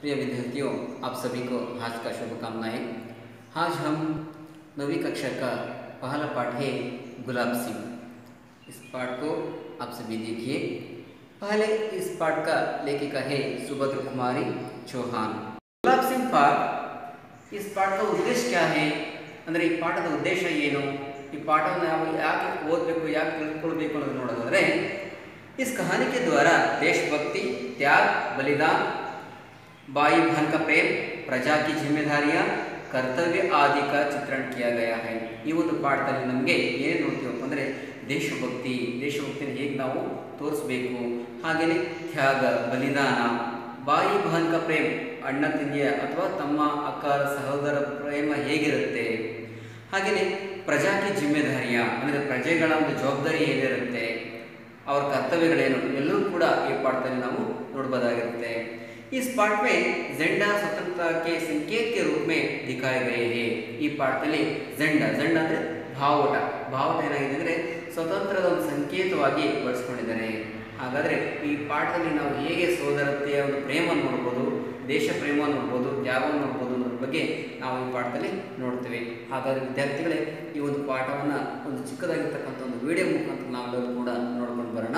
प्रिय विद्यार्थियों आप सभी को आज का शुभकामनाएं आज हम नवी कक्षा का पहला पाठ है गुलाब सिंह इस पाठ को आप सभी देखिए पहले इस पाठ का लेखिका है सुभद्र कुमारी चौहान गुलाब सिंह पाठ इस पाठ का उद्देश्य क्या है अंदर ಈ पाठ ಉದ್ದೇಶ ಏನು ಈ ಪಾಠವನ್ನು ನಾವು ಯಾಕೆ इस कहानी के द्वारा देशभक्ति त्याग बलिदान ಬಾಯಿ बहन का ಪ್ರಜಾಕಿ प्रजा ಕರ್ತವ್ಯ ಆದಿಕ ಕ ಚಿತ್ರಣ ಕಿಯಾ ಗಯಾ ಹೈ ಈ ಒಂದು ಪಾಠದಲ್ಲಿ ನಮಗೆ ಏನು ನೋಡ್ತೀವಪ್ಪ ಅಂದರೆ ದೇಶಭಕ್ತಿ ದೇಶಭಕ್ತಿಯನ್ನು ಹೇಗೆ ನಾವು ತೋರಿಸ್ಬೇಕು ಹಾಗೆಯೇ ತ್ಯಾಗ ಬಲಿದಾನ ಬಾಯಿ ಬಹನ್ಕ ಪ್ರೇಮ್ ಅಣ್ಣ ತಂಗಿಯ ಅಥವಾ ತಮ್ಮ ಅಕ್ಕ ಸಹೋದರ ಪ್ರೇಮ ಹೇಗಿರುತ್ತೆ ಹಾಗೆಯೇ ಪ್ರಜಾಕಿ ಜಿಮ್ಮೆದಾರಿಯ ಅಂದರೆ ಪ್ರಜೆಗಳ ಒಂದು ಜವಾಬ್ದಾರಿ ಏನಿರುತ್ತೆ ಅವರ ಕರ್ತವ್ಯಗಳೇನು ಎಲ್ಲರೂ ಕೂಡ ಈ ಪಾಠದಲ್ಲಿ ನಾವು ನೋಡ್ಬೋದಾಗಿರುತ್ತೆ ಈ ಪಾಠವೇ में जेंडा स्वतंत्रता के संकेत के रूप में ಈ ಪಾಠದಲ್ಲಿ ಅಲ್ಲಿ जेंडा जेंडा ಅಂದ್ರೆ ಭಾವಟ ಭಾವಟ ಏನಾಗಿದೆ ಅಂದ್ರೆ ಸ್ವತಂತ್ರದ ಒಂದು ಸಂಕೇತವಾಗಿ ಬಳಸ್ಕೊಂಡಿದ್ದಾರೆ ಹಾಗಾದ್ರೆ ಈ ಪಾಠದಲ್ಲಿ ನಾವು ಹೇಗೆ ಸೋದರತೆಯ ಒಂದು ಪ್ರೇಮ ನೋಡಬಹುದು ದೇಶ ಪ್ರೇಮ ನೋಡಬಹುದು ತ್ಯಾಗವನ್ನು ನೋಡಬಹುದು ಅನ್ನೋದ್ರ ಬಗ್ಗೆ ನಾವು ಈ ಪಾಠದಲ್ಲಿ ನೋಡ್ತೇವೆ ಹಾಗಾದ್ರೆ ವಿದ್ಯಾರ್ಥಿಗಳೇ ಈ ಒಂದು ಪಾಠವನ್ನ ಒಂದು ಚಿಕ್ಕದಾಗಿರ್ತಕ್ಕಂಥ ಒಂದು ವಿಡಿಯೋ ಮುಖಾಂತರ ನಾವು ಕೂಡ ನೋಡ್ಕೊಂಡು ಬರೋಣ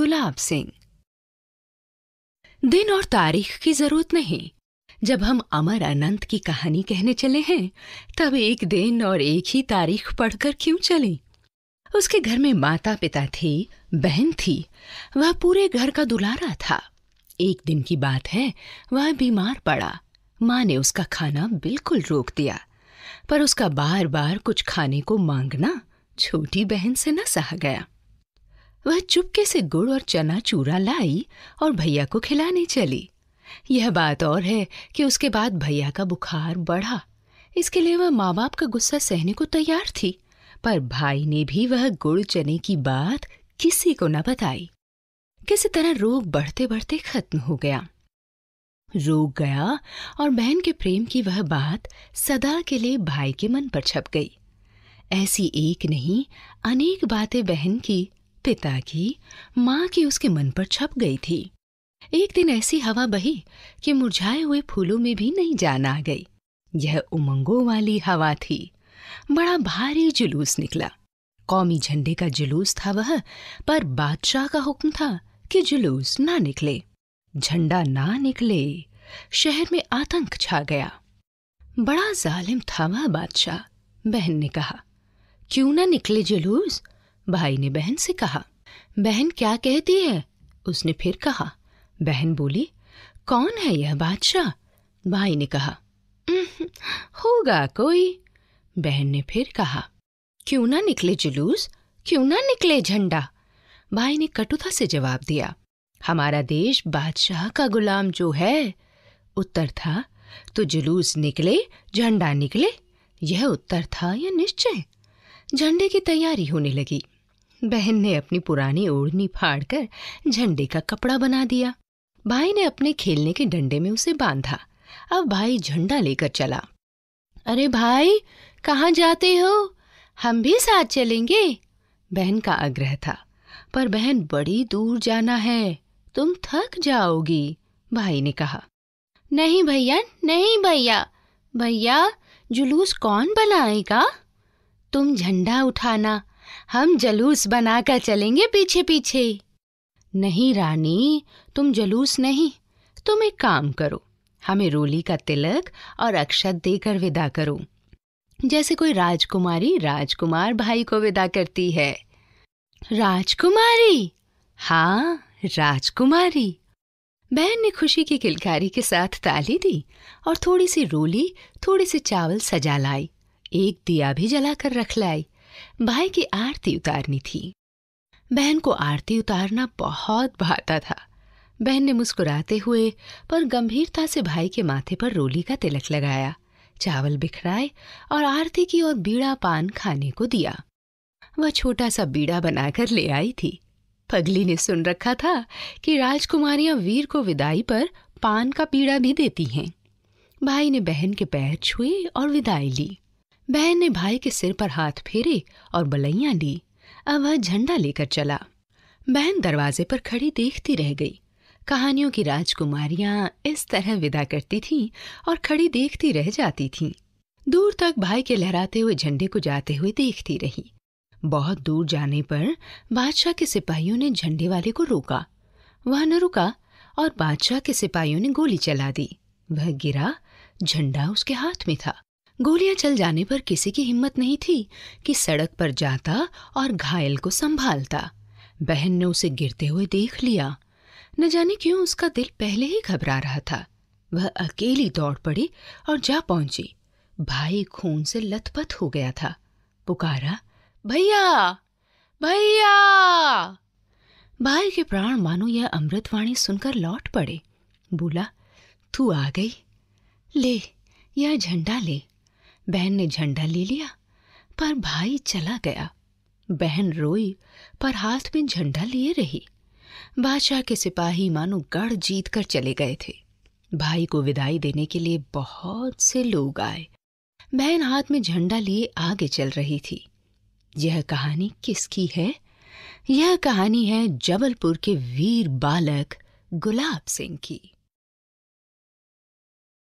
ಗುಲಾಬ್ ಸಿಂಗ್ दिन और तारीख की जरूरत नहीं जब हम अमर अनंत की कहानी कहने चले हैं तब एक दिन और एक ही तारीख पढ़कर क्यों चले उसके घर में माता पिता थे बहन थी वह पूरे घर का दुलारा था एक दिन की बात है वह बीमार पड़ा माँ ने उसका खाना बिल्कुल रोक दिया पर उसका बार बार कुछ खाने को मांगना छोटी बहन से न सहा गया वह चुपके से गुड़ और चना चूरा लाई और भैया को खिलाने चली यह बात और है कि उसके बाद भैया का बुखार बढ़ा इसके लिए वह माँ बाप का गुस्सा सहने को तैयार थी पर भाई ने भी वह गुड़ चने की बात किसी को न बताई किसी तरह रोग बढ़ते बढ़ते खत्म हो गया रोग गया और बहन के प्रेम की वह बात सदा के लिए भाई के मन पर छप गई ऐसी एक नहीं अनेक बातें बहन की पिता की माँ की उसके मन पर छप गई थी एक दिन ऐसी हवा बही कि मुरझाए हुए फूलों में भी नहीं जान आ गई यह उमंगों वाली हवा थी बड़ा भारी जुलूस निकला कौमी झंडे का जुलूस था वह पर बादशाह का हुक्म था कि जुलूस ना निकले झंडा ना निकले शहर में आतंक छा गया बड़ा जालिम था वह बादशाह बहन ने कहा क्यों ना निकले जुलूस भाई ने बहन से कहा बहन क्या कहती है उसने फिर कहा बहन बोली कौन है यह बादशाह भाई ने कहा होगा कोई बहन ने फिर कहा क्यों ना निकले जुलूस क्यों ना निकले झंडा भाई ने कटुता से जवाब दिया हमारा देश बादशाह का गुलाम जो है उत्तर था तो जुलूस निकले झंडा निकले यह उत्तर था या निश्चय झंडे की तैयारी होने लगी बहन ने अपनी पुरानी ओढ़नी फाड़कर झंडे का कपड़ा बना दिया भाई ने अपने खेलने के डंडे में उसे बांधा अब भाई झंडा लेकर चला अरे भाई कहाँ जाते हो हम भी साथ चलेंगे बहन का आग्रह था पर बहन बड़ी दूर जाना है तुम थक जाओगी भाई ने कहा नहीं भैया नहीं भैया भैया जुलूस कौन बनाएगा तुम झंडा उठाना हम जलूस बनाकर चलेंगे पीछे पीछे नहीं रानी तुम जलूस नहीं तुम एक काम करो हमें रोली का तिलक और अक्षत देकर विदा करो जैसे कोई राजकुमारी राजकुमार भाई को विदा करती है राजकुमारी हाँ राजकुमारी बहन ने खुशी की किलकारी के साथ ताली दी और थोड़ी सी रोली थोड़ी सी चावल सजा लाई एक दिया भी जलाकर रख लाई भाई की आरती उतारनी थी बहन को आरती उतारना बहुत भाता था बहन ने मुस्कुराते हुए पर गंभीरता से भाई के माथे पर रोली का तिलक लगाया चावल बिखराए और आरती की ओर बीड़ा पान खाने को दिया वह छोटा सा बीड़ा बनाकर ले आई थी पगली ने सुन रखा था कि राजकुमारियां वीर को विदाई पर पान का पीड़ा भी देती हैं भाई ने बहन के पैर छुए और विदाई ली बहन ने भाई के सिर पर हाथ फेरे और बलैया ली अब वह झंडा लेकर चला बहन दरवाजे पर खड़ी देखती रह गई कहानियों की राजकुमारियां इस तरह विदा करती थीं और खड़ी देखती रह जाती थीं दूर तक भाई के लहराते हुए झंडे को जाते हुए देखती रही बहुत दूर जाने पर बादशाह के सिपाहियों ने झंडे वाले को रोका वह न रुका और बादशाह के सिपाहियों ने गोली चला दी वह गिरा झंडा उसके हाथ में था गोलियां चल जाने पर किसी की हिम्मत नहीं थी कि सड़क पर जाता और घायल को संभालता बहन ने उसे गिरते हुए देख लिया न जाने क्यों उसका दिल पहले ही घबरा रहा था वह अकेली दौड़ पड़ी और जा पहुंची भाई खून से लथपथ हो गया था पुकारा भैया भैया भाई के प्राण मानो यह अमृतवाणी सुनकर लौट पड़े बोला तू आ गई ले यह झंडा ले बहन ने झंडा ले लिया पर भाई चला गया बहन रोई पर हाथ में झंडा लिए रही बादशाह के सिपाही मानो गढ़ जीत कर चले गए थे भाई को विदाई देने के लिए बहुत से लोग आए बहन हाथ में झंडा लिए आगे चल रही थी यह कहानी किसकी है यह कहानी है जबलपुर के वीर बालक गुलाब सिंह की